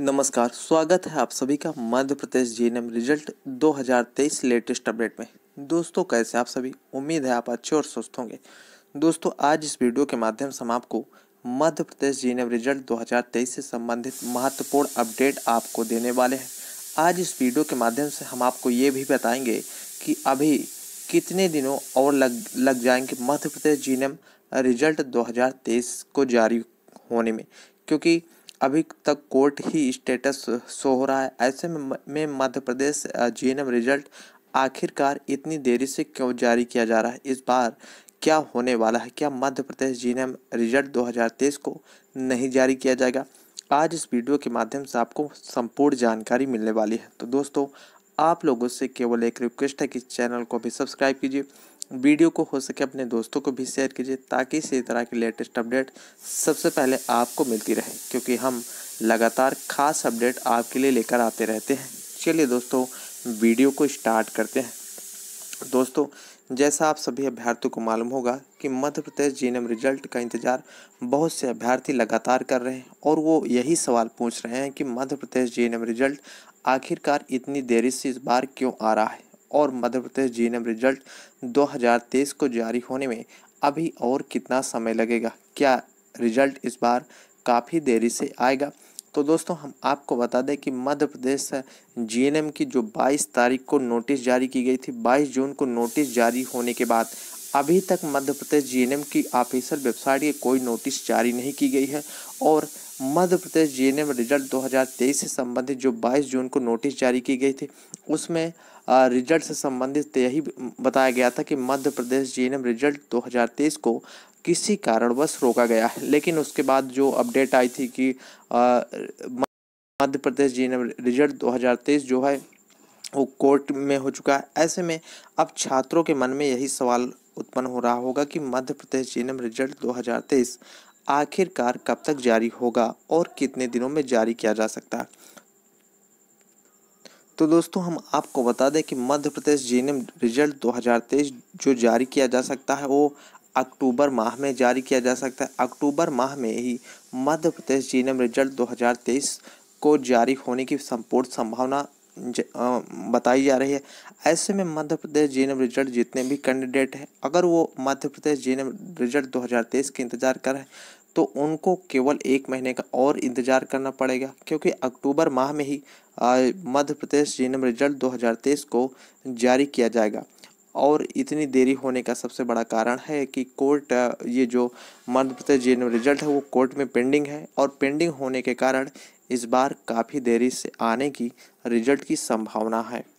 नमस्कार स्वागत है आप सभी का Madhya Pradesh G result 2023 latest update में दोस्तों कैसे आप सभी उम्मीद है आप अच्छे और स्वस्थ होंगे दोस्तों आज इस वीडियो के माध्यम से हम आपको मध्य प्रदेश जी रिजल्ट 2023 से संबंधित महत्वपूर्ण अपडेट आपको देने वाले हैं आज इस वीडियो के माध्यम से हम आपको ये भी बताएंगे कि अभी कितने दिनों और लग लग जाएंगे मध्य प्रदेश जी रिजल्ट दो को जारी होने में क्योंकि अभी तक कोर्ट ही स्टेटस शो हो रहा है ऐसे में में मध्य प्रदेश जी रिजल्ट आखिरकार इतनी देरी से क्यों जारी किया जा रहा है इस बार क्या होने वाला है क्या मध्य प्रदेश जी रिजल्ट 2023 को नहीं जारी किया जाएगा आज इस वीडियो के माध्यम से आपको संपूर्ण जानकारी मिलने वाली है तो दोस्तों आप लोगों से केवल एक रिक्वेस्ट है कि चैनल को भी सब्सक्राइब कीजिए वीडियो को हो सके अपने दोस्तों को भी शेयर कीजिए ताकि इसी तरह की लेटेस्ट अपडेट सबसे पहले आपको मिलती रहे क्योंकि हम लगातार खास अपडेट आपके लिए लेकर आते रहते हैं चलिए दोस्तों वीडियो को स्टार्ट करते हैं दोस्तों जैसा आप सभी अभ्यर्थियों को मालूम होगा कि मध्य प्रदेश जीएनएम रिजल्ट का इंतज़ार बहुत से अभ्यर्थी लगातार कर रहे हैं और वो यही सवाल पूछ रहे हैं कि मध्य प्रदेश जीएनएम रिजल्ट आखिरकार इतनी देरी से इस बार क्यों आ रहा है और मध्य प्रदेश जी रिजल्ट 2023 को जारी होने में अभी और कितना समय लगेगा क्या रिजल्ट इस बार काफ़ी देरी से आएगा तो दोस्तों हम आपको बता दें कि मध्य प्रदेश जीएनएम की जो 22 तारीख को नोटिस जारी की गई थी 22 जून को नोटिस जारी होने के बाद अभी तक मध्य प्रदेश जीएनएम की ऑफिशियल वेबसाइट के कोई नोटिस जारी नहीं की गई है और मध्य प्रदेश जी एन रिजल्ट 2023 से संबंधित जो 22 जून को नोटिस जारी की गई थी उसमें रिजल्ट से संबंधित यही बताया गया था कि मध्य प्रदेश जी रिजल्ट 2023 को किसी कारणवश रोका गया है लेकिन उसके बाद जो अपडेट आई थी कि मध्य प्रदेश जी रिजल्ट 2023 जो है वो कोर्ट में हो चुका है ऐसे में अब छात्रों के मन में यही सवाल उत्पन्न हो रहा होगा कि मध्य प्रदेश जी रिजल्ट दो आखिरकार कब तक जारी होगा और कितने दिनों में जारी किया जा सकता है तो दोस्तों हम आपको बता दें कि मध्य प्रदेश जे रिजल्ट 2023 जो जारी किया जा सकता है वो अक्टूबर माह में जारी किया जा सकता है अक्टूबर माह में ही मध्य प्रदेश जे रिजल्ट 2023 को जारी होने की संपूर्ण संभावना बताई जा रही है ऐसे में मध्य प्रदेश जे रिजल्ट जितने भी कैंडिडेट हैं अगर वो मध्य प्रदेश जे रिजल्ट 2023 के इंतज़ार कर रहे हैं तो उनको केवल एक महीने का और इंतज़ार करना पड़ेगा क्योंकि अक्टूबर माह में ही मध्य प्रदेश जे रिजल्ट 2023 को जारी किया जाएगा और इतनी देरी होने का सबसे बड़ा कारण है कि कोर्ट ये जो मध्य प्रदेश जे रिजल्ट है वो कोर्ट में पेंडिंग है और पेंडिंग होने के कारण इस बार काफ़ी देरी से आने की रिजल्ट की संभावना है